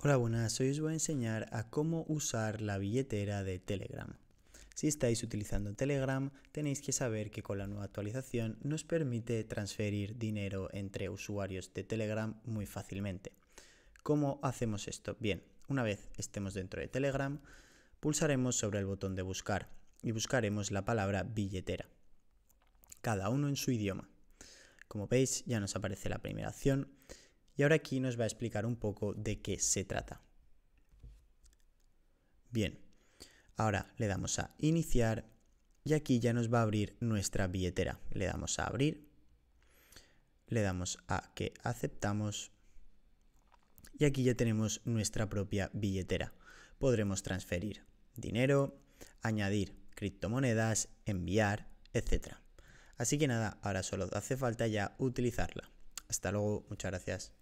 Hola, buenas. Hoy os voy a enseñar a cómo usar la billetera de Telegram. Si estáis utilizando Telegram, tenéis que saber que con la nueva actualización nos permite transferir dinero entre usuarios de Telegram muy fácilmente. ¿Cómo hacemos esto? Bien, una vez estemos dentro de Telegram, pulsaremos sobre el botón de buscar y buscaremos la palabra billetera, cada uno en su idioma. Como veis, ya nos aparece la primera opción y ahora aquí nos va a explicar un poco de qué se trata. Bien, ahora le damos a iniciar y aquí ya nos va a abrir nuestra billetera. Le damos a abrir, le damos a que aceptamos y aquí ya tenemos nuestra propia billetera. Podremos transferir dinero, añadir criptomonedas, enviar, etc. Así que nada, ahora solo hace falta ya utilizarla. Hasta luego, muchas gracias.